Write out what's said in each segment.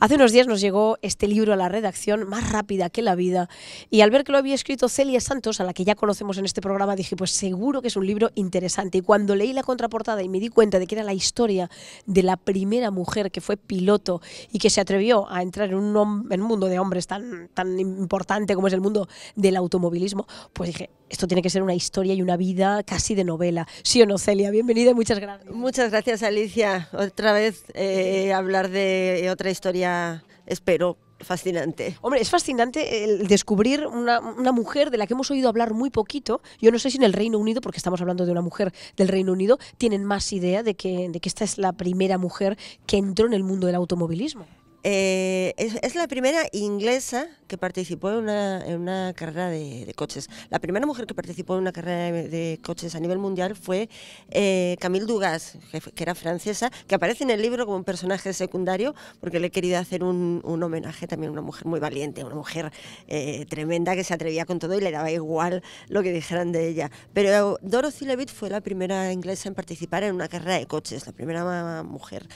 Hace unos días nos llegó este libro a la redacción, Más rápida que la vida, y al ver que lo había escrito Celia Santos, a la que ya conocemos en este programa, dije, pues seguro que es un libro interesante. Y cuando leí la contraportada y me di cuenta de que era la historia de la primera mujer que fue piloto y que se atrevió a entrar en un, mundo de hombres tan, tan importante como es el mundo del automovilismo, pues dije, esto tiene que ser una historia y una vida casi de novela. Sí o no, Celia, bienvenida y muchas gracias. Muchas gracias, Alicia. Otra vez eh, hablar de otra historia, espero, fascinante. Hombre, es fascinante el descubrir una, mujer de la que hemos oído hablar muy poquito. Yo no sé si en el Reino Unido, porque estamos hablando de una mujer del Reino Unido, tienen más idea de que, de que esta es la primera mujer que entró en el mundo del automovilismo. Eh, es, la primera inglesa que participó en una, carrera de, coches. La primera mujer que participó en una carrera de, coches a nivel mundial fue eh, Camille Dugas, que, era francesa, que aparece en el libro como un personaje secundario, porque le he querido hacer un, homenaje también a una mujer muy valiente, una mujer eh, tremenda que se atrevía con todo y le daba igual lo que dijeran de ella. Pero Dorothy Levitt fue la primera inglesa en participar en una carrera de coches, la primera mujer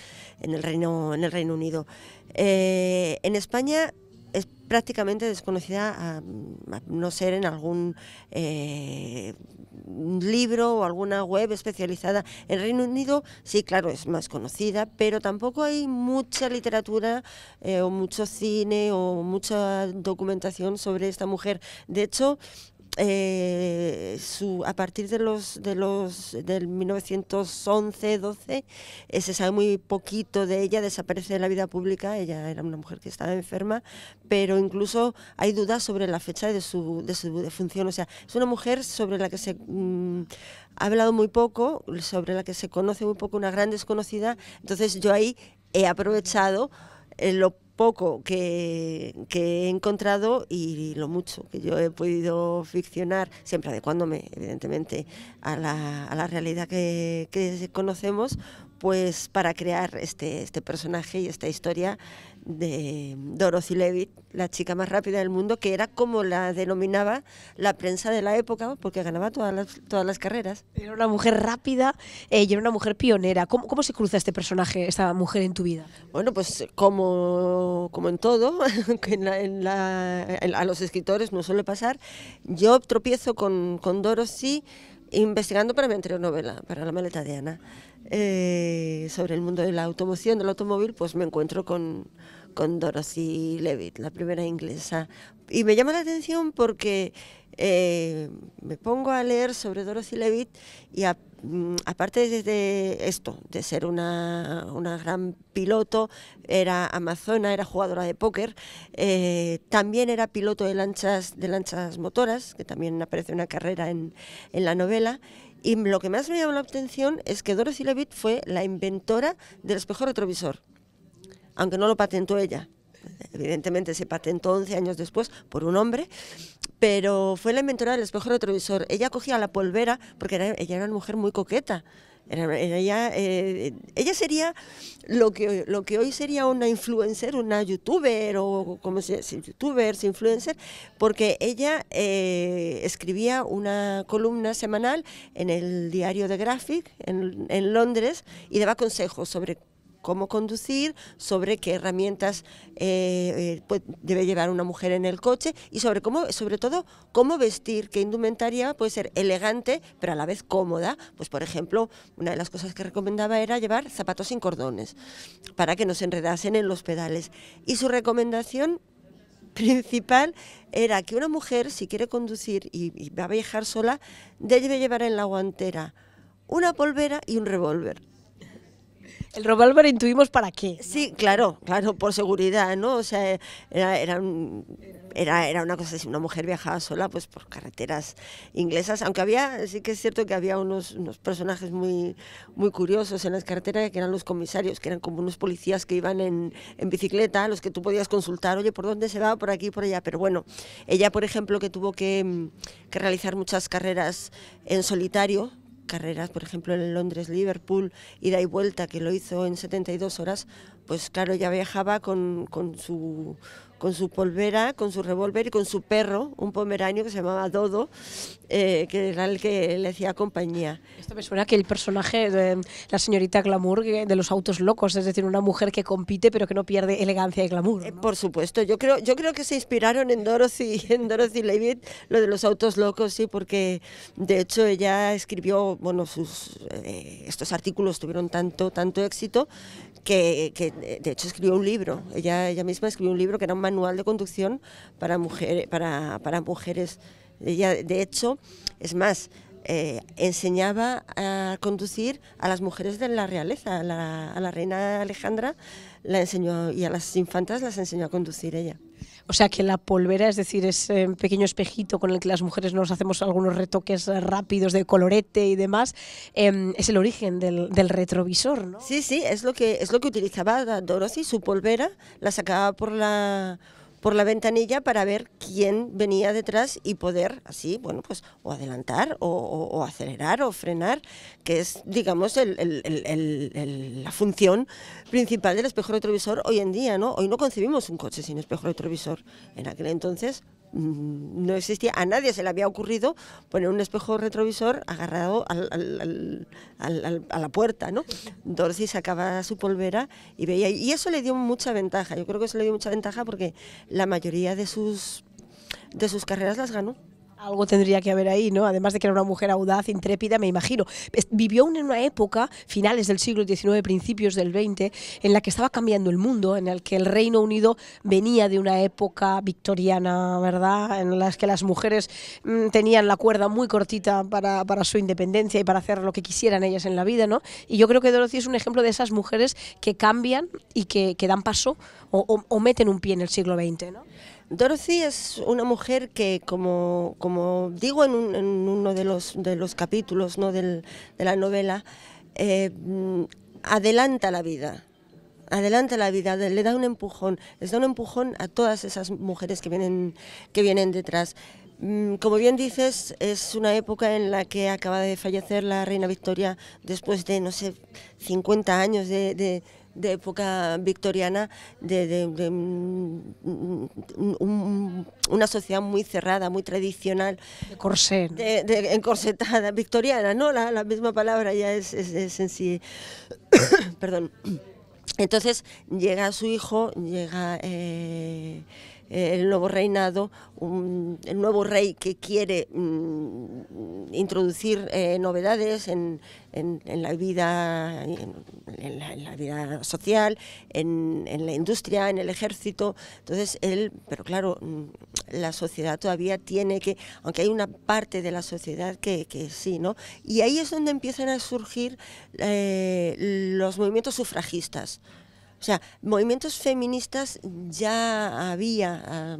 en el Reino, en el Reino Unido. Eh, en España es prácticamente desconocida mm, a, no ser en algún eh, libro o alguna web especializada. En Reino Unido sí, claro, es más conocida, pero tampoco hay mucha literatura eh, o mucho cine o mucha documentación sobre esta mujer. De hecho, eh, su, a partir de los de los del 1911-12 eh, se sabe muy poquito de ella, desaparece de la vida pública, ella era una mujer que estaba enferma, pero incluso hay dudas sobre la fecha de su, de su defunción, o sea, es una mujer sobre la que se mm, ha hablado muy poco, sobre la que se conoce muy poco, una gran desconocida, entonces yo ahí he aprovechado eh, lo poco que, he encontrado y lo mucho que yo he podido ficcionar, siempre adecuándome, evidentemente, a la, realidad que, conocemos, pues para crear este, este personaje y esta historia de Dorothy Levitt, la chica más rápida del mundo, que era como la denominaba la prensa de la época, porque ganaba todas las, todas las carreras. Era una mujer rápida y era una mujer pionera. ¿Cómo, ¿Cómo, se cruza este personaje, esta mujer en tu vida? Bueno, pues como, como en todo, a los escritores no suele pasar, yo tropiezo con, con Dorothy investigando para mi anterior novela, para la maleta de Ana, eh, sobre el mundo de la automoción, del automóvil, pues me encuentro con, con Dorothy Levitt, la primera inglesa. Y me llama la atención porque eh, me pongo a leer sobre Dorothy Levitt y mm, aparte de esto, de ser una, gran piloto, era amazona, era jugadora de póker, eh, también era piloto de lanchas, motoras, que también aparece una carrera en, en la novela. Y lo que más me llama la atención es que Dorothy Levitt fue la inventora del espejo retrovisor aunque no lo patentó ella. Evidentemente se patentó 11 años después por un hombre, pero fue la inventora del espejo retrovisor. Ella cogía la polvera porque ella era una mujer muy coqueta. Eh, ella, sería lo que, lo que hoy sería una influencer, una youtuber o como se youtubers, influencer, porque ella eh, escribía una columna semanal en el diario The Graphic en, en Londres y daba consejos sobre cómo conducir, sobre qué herramientas eh, eh, pues, debe llevar una mujer en el coche y sobre cómo, sobre todo, cómo vestir, qué indumentaria puede ser elegante, pero a la vez cómoda. Pues por ejemplo, una de las cosas que recomendaba era llevar zapatos sin cordones para que no se enredasen en los pedales. Y su recomendación principal era que una mujer, si quiere conducir y va a viajar sola, debe llevar en la guantera una polvera y un revólver. El revólver intuimos para qué. Sí, claro, claro, por seguridad, ¿no? O sea, era, era, era, una cosa así, una mujer viajaba sola pues por carreteras inglesas, aunque había, sí que es cierto que había unos, personajes muy, muy curiosos en las carreteras que eran los comisarios, que eran como unos policías que iban en, en bicicleta, los que tú podías consultar, oye, ¿por dónde se va? Por aquí, por allá. Pero bueno, ella, por ejemplo, que tuvo que, que realizar muchas carreras en solitario, carreras, por ejemplo, en Londres, Liverpool, ida y vuelta, que lo hizo en 72 horas, pues claro, ya viajaba con, con su con su polvera, con su revólver y con su perro, un pomeranio que se llamaba Dodo, eh, que era el que le hacía compañía. Esto me suena que el personaje de la señorita Glamour de los autos locos, es decir, una mujer que compite pero que no pierde elegancia y glamour. Eh, por supuesto, yo creo, yo creo que se inspiraron en Dorothy, en y Levitt, lo de los autos locos, sí, porque de hecho ella escribió, bueno, sus, eh, estos artículos tuvieron tanto, tanto éxito que, de hecho escribió un libro, ella, ella misma escribió un libro que era un manual de conducción para, mujeres para, para mujeres. de hecho, es más, eh, enseñaba a conducir a las mujeres de la realeza, a la, a la reina Alejandra la enseñó y a las infantas las enseñó a conducir ella. O sea que la polvera, es decir, ese pequeño espejito con el que las mujeres nos hacemos algunos retoques rápidos de colorete y demás, em, es el origen del, retrovisor, ¿no? Sí, sí, es lo que, es lo que utilizaba Dorothy, su polvera, la sacaba por la por la ventanilla para ver quién venía detrás y poder así, bueno, pues o adelantar o, acelerar o frenar, que es, digamos, el, la función principal del espejo retrovisor hoy en día, ¿no? Hoy no concebimos un coche sin espejo retrovisor. En aquel entonces Mm, no existía, a nadie se le había ocurrido poner un espejo retrovisor agarrado a la puerta, ¿no? Dorothy sacaba su polvera y veía, y eso le dio mucha ventaja, yo creo que eso le dio mucha ventaja porque la mayoría de sus, de sus carreras las ganó. Algo tendría que haber ahí, ¿no? Además de que era una mujer audaz, intrépida, me imagino. Vivió en una época, finales del siglo XIX, principios del XX, en la que estaba cambiando el mundo, en el que el Reino Unido venía de una época victoriana, ¿verdad? En las que las mujeres mm, tenían la cuerda muy cortita para, su independencia y para hacer lo que quisieran ellas en la vida, ¿no? Y yo creo que Dorothy es un ejemplo de esas mujeres que cambian y que, que dan paso o, meten un pie en el siglo XX, ¿no? Dorothy es una mujer que, como, como digo en, uno de los, de los capítulos de la novela, eh, mm, adelanta la vida, adelanta la vida, le da un empujón, les da un empujón a todas esas mujeres que vienen, que vienen detrás. Mm, como bien dices, es una época en la que acaba de fallecer la reina Victoria después de, no sé, 50 años de de época victoriana, de, mm, mm, una sociedad muy cerrada, muy tradicional. De De, encorsetada, victoriana, ¿no? La, misma palabra ya es, en sí. Perdón. Entonces llega su hijo, llega... Eh, eh, el nuevo reinado, el nuevo rey que quiere mm, introducir eh, novedades en, la vida, en, la, vida social, en, la industria, en el ejército. Entonces él, pero claro, mm, la sociedad todavía tiene que, aunque hay una parte de la sociedad que, sí, ¿no? Y ahí es donde empiezan a surgir eh, los movimientos sufragistas. O sea, movimientos feministas ya había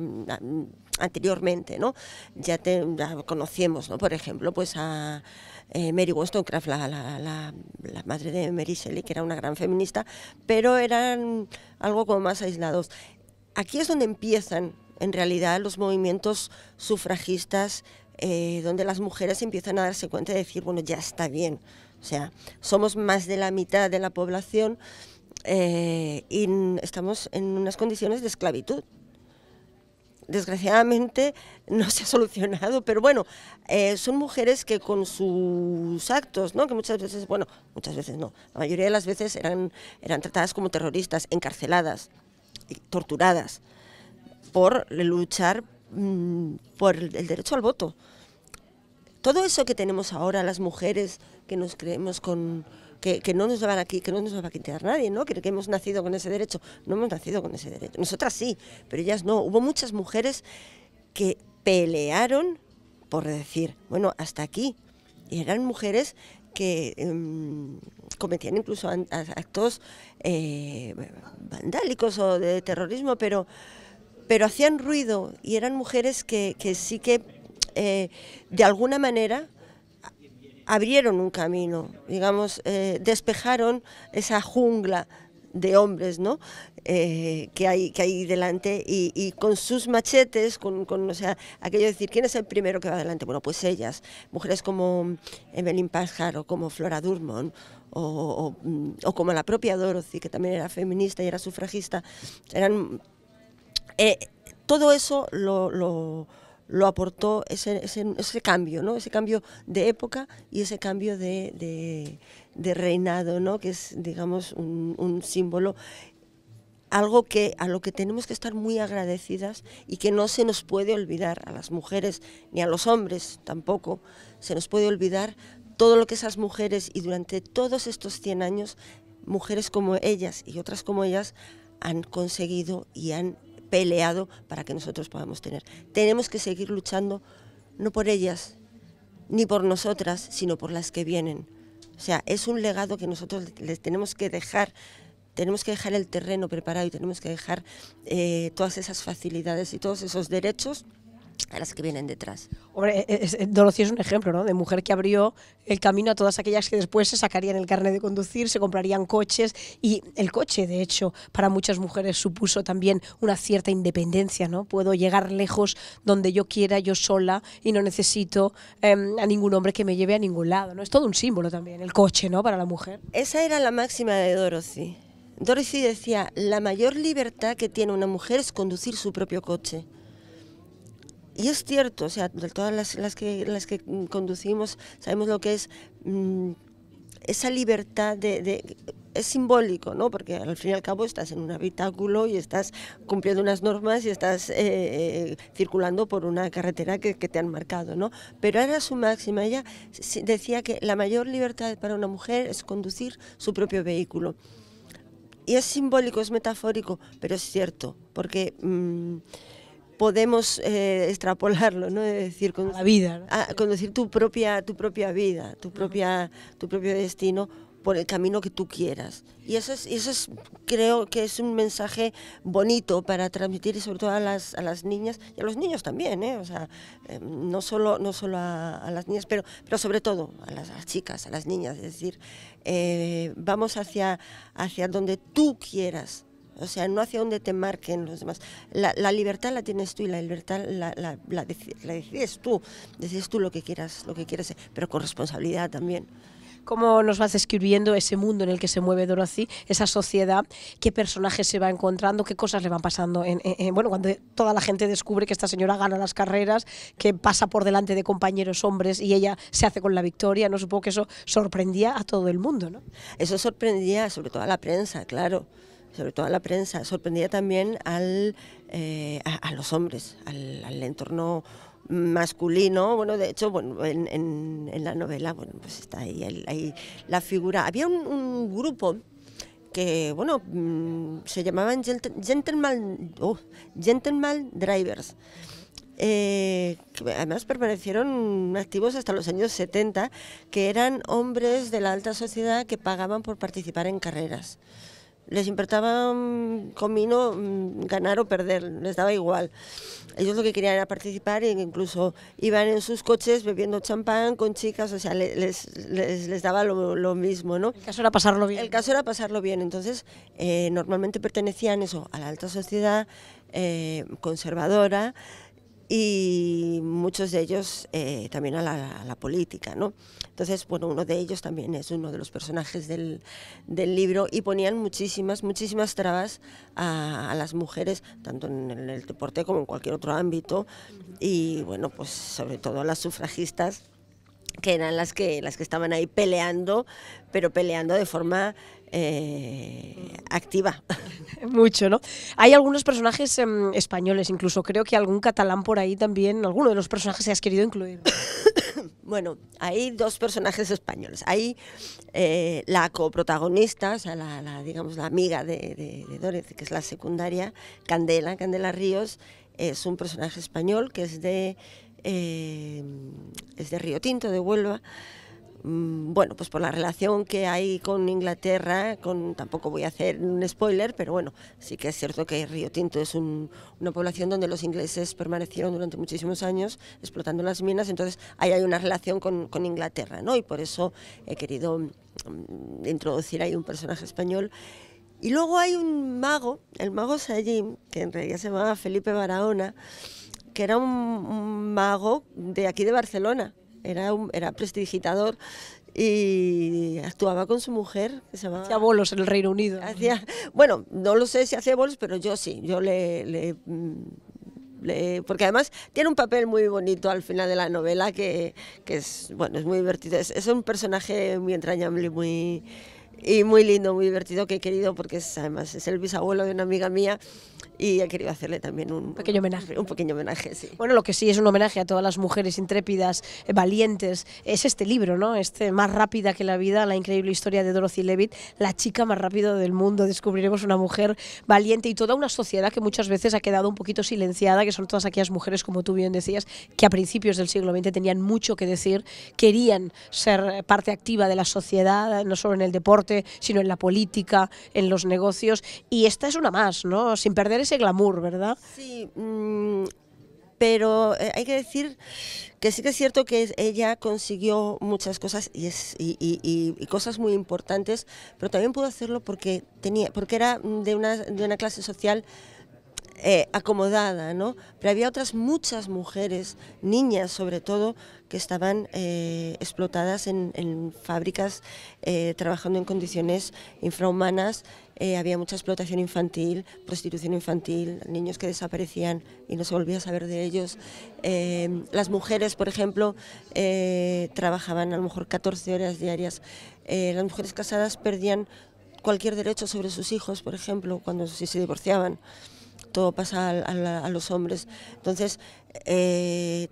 anteriormente, ¿no? Ya, te, conocemos, ¿no? Por ejemplo, pues a eh, Mary Wollstonecraft, la, la, madre de Mary Shelley, que era una gran feminista, pero eran algo como más aislados. Aquí es donde empiezan, en realidad, los movimientos sufragistas, eh, donde las mujeres empiezan a darse cuenta de decir, bueno, ya está bien. O sea, somos más de la mitad de la población eh, y estamos en unas condiciones de esclavitud. Desgraciadamente no se ha solucionado, pero bueno, eh, son mujeres que con sus actos, ¿no? que muchas veces, bueno, muchas veces no, la mayoría de las veces eran, eran tratadas como terroristas, encarceladas, torturadas, por luchar mm, por el derecho al voto. Todo eso que tenemos ahora las mujeres que nos creemos con, que, no nos aquí, que no nos va a quitar nadie, ¿no? Que, hemos nacido con ese derecho. No hemos nacido con ese derecho. Nosotras sí, pero ellas no. Hubo muchas mujeres que pelearon por decir, bueno, hasta aquí. Y eran mujeres que em, cometían incluso actos eh, vandálicos o de terrorismo, pero, pero hacían ruido y eran mujeres que, sí que eh, de alguna manera abrieron un camino, digamos, eh, despejaron esa jungla de hombres ¿no? Eh, que, hay, que hay delante y, con sus machetes, con, o sea, aquello de decir, ¿quién es el primero que va adelante? Bueno, pues ellas, mujeres como Evelyn o como Flora Durmont, o, como la propia Dorothy, que también era feminista y era sufragista, eran... Eh, todo eso lo lo aportó ese, cambio, ¿no? Ese cambio de época y ese cambio de, reinado, ¿no? Que es, digamos, un, símbolo, algo que a lo que tenemos que estar muy agradecidas y que no se nos puede olvidar a las mujeres ni a los hombres tampoco, se nos puede olvidar todo lo que esas mujeres y durante todos estos 100 años, mujeres como ellas y otras como ellas han conseguido y han peleado para que nosotros podamos tener. Tenemos que seguir luchando no por ellas, ni por nosotras, sino por las que vienen. O sea, es un legado que nosotros les tenemos que dejar tenemos que dejar el terreno preparado y tenemos que dejar eh, todas esas facilidades y todos esos derechos a las que vienen detrás. Hombre, e, e, es, es, eh, Dorothy es un ejemplo, ¿no? De mujer que abrió el camino a todas aquellas que después se sacarían el carnet de conducir, se comprarían coches y el coche, de hecho, para muchas mujeres supuso también una cierta independencia, ¿no? Puedo llegar lejos donde yo quiera, yo sola y no necesito em, a ningún hombre que me lleve a ningún lado, ¿no? Es todo un símbolo también, el coche, ¿no? Para la mujer. Esa era la máxima de Dorothy. Dorothy decía, la mayor libertad que tiene una mujer es conducir su propio coche. Y es cierto, o sea, de todas las, las, que, las que mm, conducimos sabemos lo que es mm, esa libertad de, es simbólico, ¿no? Porque al fin y al cabo estás en un habitáculo y estás cumpliendo unas normas y estás eh, eh, circulando por una carretera que, te han marcado, ¿no? Pero era su máxima. Ella decía que la mayor libertad para una mujer es conducir su propio vehículo. Y es simbólico, es metafórico, pero es cierto, porque... Mm, podemos eh, extrapolarlo, ¿no? decir, con, la vida, conducir tu propia, tu propia vida, tu, propia, tu propio destino por el camino que tú quieras. Y eso es, eso es, creo que es un mensaje bonito para transmitir sobre todo a las, a las niñas y a los niños también, ¿eh? o sea, em, no solo, no solo a, las niñas, pero, pero sobre todo a las, chicas, a las niñas, es decir, eh, vamos hacia, hacia donde tú quieras o sea, no hacia dónde te marquen los demás. La, libertad la tienes tú y la libertad la, decides tú. Decides tú lo que quieras, lo que quieres, pero con responsabilidad también. ¿Cómo nos vas describiendo ese mundo en el que se mueve Dorothy, esa sociedad? ¿Qué personajes se va encontrando? ¿Qué cosas le van pasando? bueno, cuando toda la gente descubre que esta señora gana las carreras, que pasa por delante de compañeros hombres y ella se hace con la victoria, no supongo que eso sorprendía a todo el mundo, ¿no? Eso sorprendía sobre todo a la prensa, claro sobre todo a la prensa, sorprendía también al, eh, a, los hombres, al, entorno masculino, bueno, de hecho, bueno, en, la novela, bueno, pues está ahí, la figura. Había un, grupo que, bueno, mm, se llamaban oh, Gentleman, Drivers. Eh, que además permanecieron activos hasta los años 70, que eran hombres de la alta sociedad que pagaban por participar en carreras les importaba mm, conmigo mm, ganar o perder, les daba igual. Ellos lo que querían era participar e incluso iban en sus coches bebiendo champán con chicas, o sea, les, les, les daba lo, mismo, ¿no? El caso era pasarlo bien. El caso era pasarlo bien, entonces eh, normalmente pertenecían eso, a la alta sociedad eh, conservadora, y muchos de ellos eh, también a la, política, ¿no? Entonces, bueno, uno de ellos también es uno de los personajes del, libro y ponían muchísimas, muchísimas trabas a, a, las mujeres, tanto en el deporte como en cualquier otro ámbito, y bueno, pues sobre todo a las sufragistas que eran las que, las que estaban ahí peleando, pero peleando de forma eh, activa. Mucho, ¿no? Hay algunos personajes em, españoles, incluso creo que algún catalán por ahí también, alguno de los personajes se has querido incluir. bueno, hay dos personajes españoles. Hay eh, la coprotagonista, o sea, la, digamos, la amiga de, de, que es la secundaria, Candela, Candela Ríos, es un personaje español que es de... Eh, es de Río Tinto, de Huelva. Mm, bueno, pues por la relación que hay con Inglaterra, con, tampoco voy a hacer un spoiler, pero bueno, sí que es cierto que Río Tinto es una población donde los ingleses permanecieron durante muchísimos años explotando las minas, entonces ahí hay una relación con, Inglaterra, ¿no? Y por eso he querido mm, introducir ahí un personaje español. Y luego hay un mago, el mago Sayim, que en realidad se llamaba Felipe Barahona, que era un, mago de aquí de Barcelona, era, un, era prestigitador y actuaba con su mujer, se Hacía bolos en el Reino Unido. bueno, no lo sé si hacía bolos, pero yo sí, yo le, porque además tiene un papel muy bonito al final de la novela que, es, bueno, es muy divertido. Es, un personaje muy entrañable, y muy, y muy lindo, muy divertido, que he querido, porque es, además es el bisabuelo de una amiga mía y he querido hacerle también un pequeño homenaje. Un pequeño homenaje, sí. Bueno, lo que sí es un homenaje a todas las mujeres intrépidas, eh, valientes, es este libro, ¿no? Este Más rápida que la vida, la increíble historia de Dorothy Levitt, la chica más rápida del mundo. Descubriremos una mujer valiente y toda una sociedad que muchas veces ha quedado un poquito silenciada, que son todas aquellas mujeres, como tú bien decías, que a principios del siglo XX tenían mucho que decir, querían ser parte activa de la sociedad, no solo en el deporte, sino en la política, en los negocios. Y esta es una más, ¿no? Sin perder ese glamour, ¿verdad? Sí. Mm, pero eh, hay que decir que sí que es cierto que ella consiguió muchas cosas y, cosas muy importantes, pero también pudo hacerlo porque, tenía, porque era de una, de una clase social eh, acomodada, ¿no? Pero había otras muchas mujeres, niñas sobre todo, que estaban eh, explotadas en, fábricas, eh, trabajando en condiciones infrahumanas. había mucha explotación infantil, prostitución infantil, niños que desaparecían y no se volvía a saber de ellos. las mujeres, por ejemplo, trabajaban a lo mejor 14 horas diarias. las mujeres casadas perdían cualquier derecho sobre sus hijos, por ejemplo, cuando si se divorciaban todo pasa a, los hombres. Entonces, eh,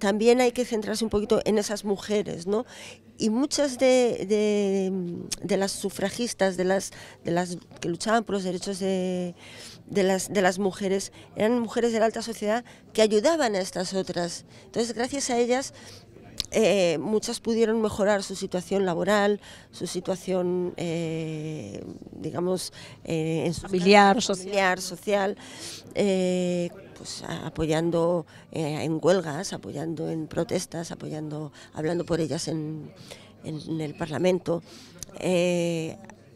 también hay que centrarse un poquito en esas mujeres, ¿no? Y muchas de, las sufragistas, de las, de las que luchaban por los derechos de, las, de las mujeres, eran mujeres de la alta sociedad que ayudaban a estas otras. Entonces, gracias a ellas eh, muchas pudieron mejorar su situación laboral, su situación, eh, digamos, eh, en su familiar, social, pues, apoyando en huelgas, apoyando en protestas, apoyando, hablando por ellas en, en el Parlamento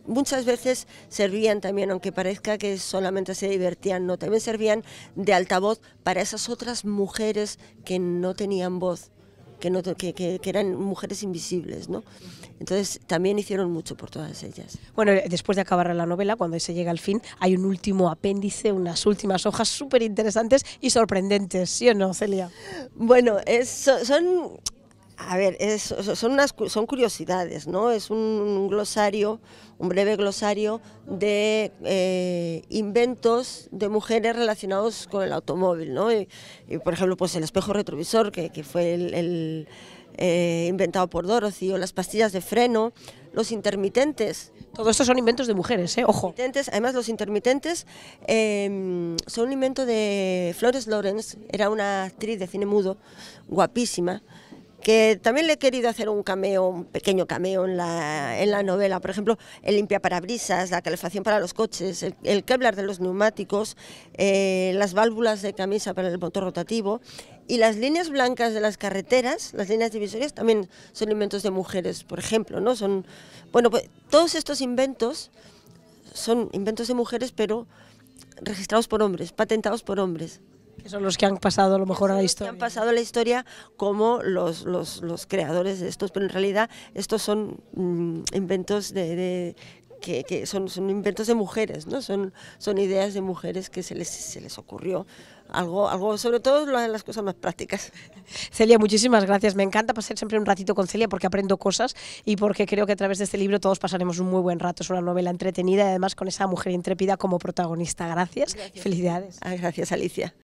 muchas veces servían también, aunque parezca que solamente se divertían, no, también servían de altavoz para esas otras mujeres que no tenían voz que, que, eran mujeres invisibles, ¿no? Entonces también hicieron mucho por todas ellas. Bueno, después de acabar la novela, cuando se llega al fin, hay un último apéndice, unas últimas hojas súper interesantes y sorprendentes, ¿sí o no, Celia? Bueno, son a ver, son, curiosidades, ¿no? Es un, glosario, un breve glosario de eh, inventos de mujeres relacionados con el automóvil, ¿no? por ejemplo, pues el espejo retrovisor, que, fue el, eh, inventado por Dorothy, o las pastillas de freno, los intermitentes. Todo esto son inventos de mujeres, ¿eh? ojo. además, los intermitentes em, son un invento de Flores Lawrence, era una actriz de cine mudo, guapísima, que también le he querido hacer un cameo, un pequeño cameo en la, en la novela, por ejemplo, el limpia brisas, la calefacción para los coches, el, keblar de los neumáticos, eh, las válvulas de camisa para el motor rotativo y las líneas blancas de las carreteras, las líneas divisorias también son inventos de mujeres, por ejemplo, ¿no? Son bueno, pues todos estos inventos son inventos de mujeres, pero registrados por hombres, patentados por hombres son los que han pasado a lo mejor a la historia. Que han pasado a la historia como los, los, los, creadores de estos, pero en realidad estos son mm, inventos de, que, que son, son, inventos de mujeres, ¿no? son, son ideas de mujeres que se les, se les ocurrió. Algo, algo, sobre todo las cosas más prácticas. Celia, muchísimas gracias. Me encanta pasar siempre un ratito con Celia porque aprendo cosas y porque creo que a través de este libro todos pasaremos un muy buen rato. Es una novela entretenida y además con esa mujer intrépida como protagonista. Gracias, felicidades. Ah, gracias, Alicia.